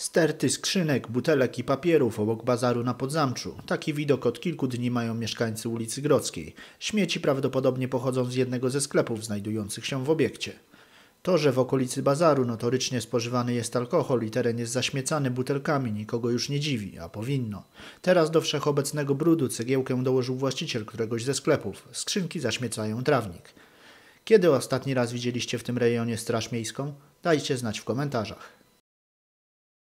Sterty skrzynek, butelek i papierów obok bazaru na Podzamczu. Taki widok od kilku dni mają mieszkańcy ulicy Grodzkiej. Śmieci prawdopodobnie pochodzą z jednego ze sklepów znajdujących się w obiekcie. To, że w okolicy bazaru notorycznie spożywany jest alkohol i teren jest zaśmiecany butelkami, nikogo już nie dziwi, a powinno. Teraz do wszechobecnego brudu cegiełkę dołożył właściciel któregoś ze sklepów. Skrzynki zaśmiecają trawnik. Kiedy ostatni raz widzieliście w tym rejonie Straż Miejską? Dajcie znać w komentarzach.